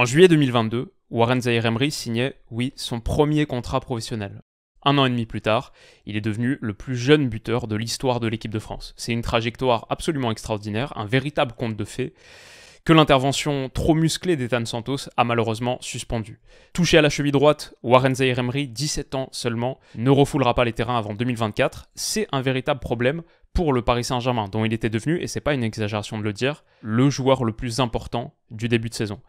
En juillet 2022, Warren Zahir signait, oui, son premier contrat professionnel. Un an et demi plus tard, il est devenu le plus jeune buteur de l'histoire de l'équipe de France. C'est une trajectoire absolument extraordinaire, un véritable conte de fées que l'intervention trop musclée d'Ethan Santos a malheureusement suspendu. Touché à la cheville droite, Warren Zahir 17 ans seulement, ne refoulera pas les terrains avant 2024. C'est un véritable problème pour le Paris Saint-Germain, dont il était devenu, et c'est pas une exagération de le dire, le joueur le plus important du début de saison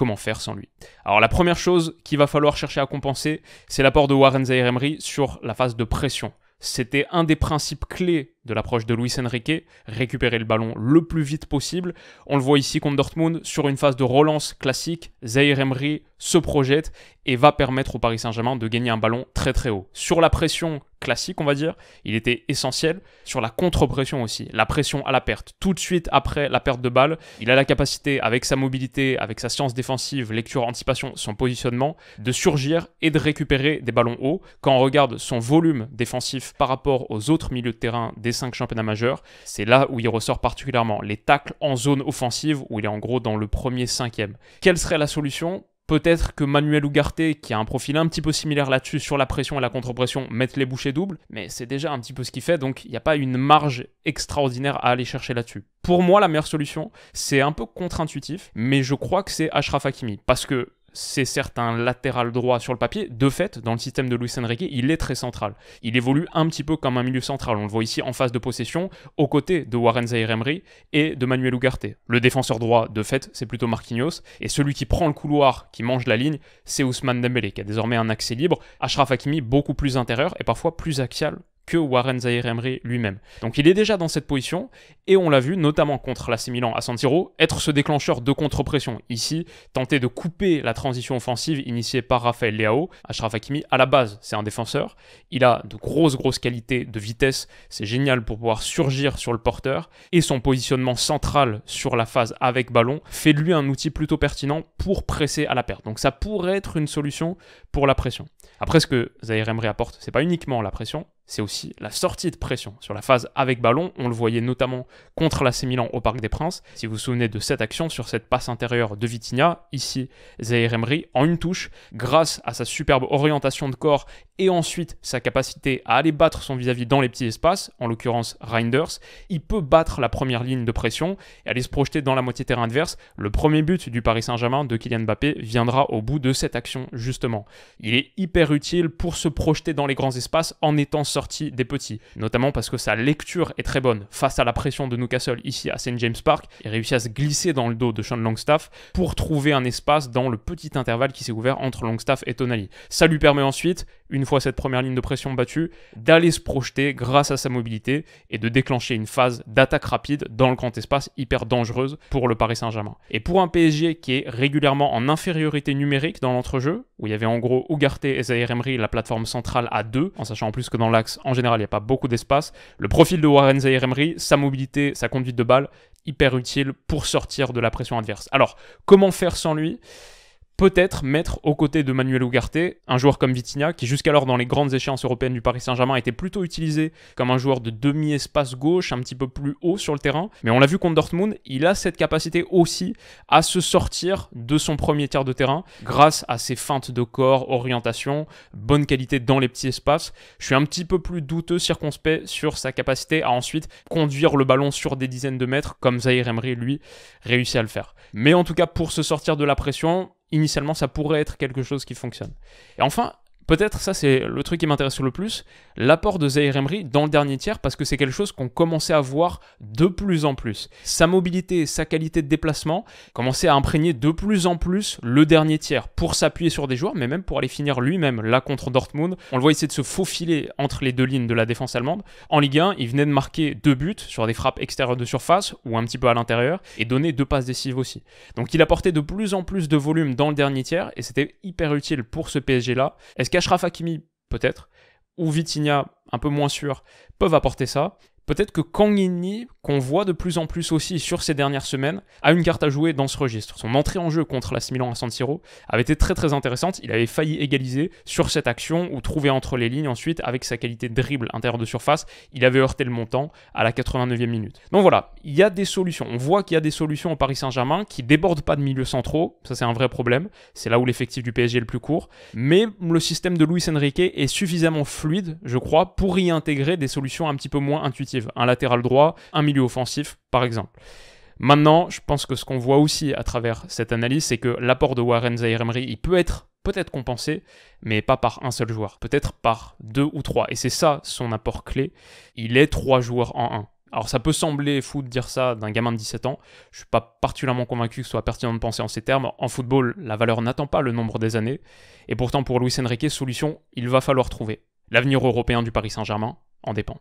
comment faire sans lui. Alors la première chose qu'il va falloir chercher à compenser, c'est l'apport de Warren Zaire Emery sur la phase de pression. C'était un des principes clés de l'approche de Luis Enrique, récupérer le ballon le plus vite possible. On le voit ici contre Dortmund sur une phase de relance classique. Zaire Emery se projette et va permettre au Paris Saint-Germain de gagner un ballon très très haut. Sur la pression classique, on va dire, il était essentiel. Sur la contre-pression aussi, la pression à la perte. Tout de suite après la perte de balle, il a la capacité, avec sa mobilité, avec sa science défensive, lecture, anticipation, son positionnement, de surgir et de récupérer des ballons hauts. Quand on regarde son volume défensif par rapport aux autres milieux de terrain cinq championnats majeurs. C'est là où il ressort particulièrement, les tacles en zone offensive, où il est en gros dans le premier cinquième. Quelle serait la solution Peut-être que Manuel Ugarte, qui a un profil un petit peu similaire là-dessus sur la pression et la contre-pression, mette les bouchées doubles, mais c'est déjà un petit peu ce qu'il fait, donc il n'y a pas une marge extraordinaire à aller chercher là-dessus. Pour moi, la meilleure solution, c'est un peu contre-intuitif, mais je crois que c'est Ashraf Hakimi, parce que c'est certes un latéral droit sur le papier. De fait, dans le système de Luis Enrique, il est très central. Il évolue un petit peu comme un milieu central. On le voit ici en phase de possession, aux côtés de Warren Zairemri et de Manuel Ugarte. Le défenseur droit, de fait, c'est plutôt Marquinhos. Et celui qui prend le couloir, qui mange la ligne, c'est Ousmane Dembélé, qui a désormais un accès libre. Ashraf Hakimi, beaucoup plus intérieur et parfois plus axial que Warren Zahir Emery lui-même. Donc il est déjà dans cette position, et on l'a vu, notamment contre l'AC Milan à Sant'iro, être ce déclencheur de contre-pression. Ici, tenter de couper la transition offensive initiée par Raphaël Leao. Ashraf Hakimi, à la base, c'est un défenseur. Il a de grosses, grosses qualités de vitesse. C'est génial pour pouvoir surgir sur le porteur. Et son positionnement central sur la phase avec ballon fait de lui un outil plutôt pertinent pour presser à la perte. Donc ça pourrait être une solution pour la pression. Après, ce que Zaire Emery apporte, c'est pas uniquement la pression, c'est aussi la sortie de pression. Sur la phase avec ballon, on le voyait notamment contre l'AC Milan au Parc des Princes. Si vous vous souvenez de cette action sur cette passe intérieure de Vitinha, ici Zaire en une touche, grâce à sa superbe orientation de corps et ensuite sa capacité à aller battre son vis-à-vis dans les petits espaces, en l'occurrence Reinders, il peut battre la première ligne de pression et aller se projeter dans la moitié terrain adverse. Le premier but du Paris Saint-Germain de Kylian Mbappé viendra au bout de cette action justement. Il est hyper utile pour se projeter dans les grands espaces en étant sorti des petits, notamment parce que sa lecture est très bonne face à la pression de Newcastle ici à St James Park. Il réussit à se glisser dans le dos de Sean Longstaff pour trouver un espace dans le petit intervalle qui s'est ouvert entre Longstaff et Tonali. Ça lui permet ensuite une fois cette première ligne de pression battue, d'aller se projeter grâce à sa mobilité et de déclencher une phase d'attaque rapide dans le grand espace hyper dangereuse pour le Paris Saint-Germain. Et pour un PSG qui est régulièrement en infériorité numérique dans l'entrejeu, où il y avait en gros Ugarte et Zaire Emery, la plateforme centrale à deux, en sachant en plus que dans l'axe, en général, il n'y a pas beaucoup d'espace, le profil de Warren Zaire Emery, sa mobilité, sa conduite de balle, hyper utile pour sortir de la pression adverse. Alors, comment faire sans lui peut-être mettre aux côtés de Manuel Ugarte un joueur comme Vitinha, qui jusqu'alors dans les grandes échéances européennes du Paris Saint-Germain était plutôt utilisé comme un joueur de demi-espace gauche, un petit peu plus haut sur le terrain. Mais on l'a vu contre Dortmund, il a cette capacité aussi à se sortir de son premier tiers de terrain grâce à ses feintes de corps, orientation, bonne qualité dans les petits espaces. Je suis un petit peu plus douteux, circonspect sur sa capacité à ensuite conduire le ballon sur des dizaines de mètres comme Zahir Emery, lui, réussit à le faire. Mais en tout cas, pour se sortir de la pression, initialement, ça pourrait être quelque chose qui fonctionne. Et enfin, peut-être ça c'est le truc qui m'intéresse le plus, l'apport de Zaire Emery dans le dernier tiers parce que c'est quelque chose qu'on commençait à voir de plus en plus. Sa mobilité, sa qualité de déplacement commençait à imprégner de plus en plus le dernier tiers pour s'appuyer sur des joueurs mais même pour aller finir lui-même là contre Dortmund. On le voit essayer de se faufiler entre les deux lignes de la défense allemande. En Ligue 1, il venait de marquer deux buts sur des frappes extérieures de surface ou un petit peu à l'intérieur et donner deux passes décisives aussi. Donc il apportait de plus en plus de volume dans le dernier tiers et c'était hyper utile pour ce PSG là. Est-ce Ashraf peut-être, ou Vitinha, un peu moins sûr, peuvent apporter ça. Peut-être que Kangini, qu'on voit de plus en plus aussi sur ces dernières semaines, a une carte à jouer dans ce registre. Son entrée en jeu contre la Milan à San Siro avait été très très intéressante. Il avait failli égaliser sur cette action ou trouver entre les lignes ensuite avec sa qualité de dribble intérieur de surface. Il avait heurté le montant à la 89e minute. Donc voilà, il y a des solutions. On voit qu'il y a des solutions au Paris Saint-Germain qui débordent pas de milieu centraux. Ça c'est un vrai problème. C'est là où l'effectif du PSG est le plus court. Mais le système de Luis Enrique est suffisamment fluide, je crois, pour y intégrer des solutions un petit peu moins intuitives un latéral droit, un milieu offensif, par exemple. Maintenant, je pense que ce qu'on voit aussi à travers cette analyse, c'est que l'apport de Warren zaïre il peut être peut-être compensé, mais pas par un seul joueur, peut-être par deux ou trois. Et c'est ça son apport clé. Il est trois joueurs en un. Alors ça peut sembler fou de dire ça d'un gamin de 17 ans, je ne suis pas particulièrement convaincu que ce soit pertinent de penser en ces termes. En football, la valeur n'attend pas le nombre des années, et pourtant pour Luis Enrique, solution, il va falloir trouver. L'avenir européen du Paris Saint-Germain en dépend.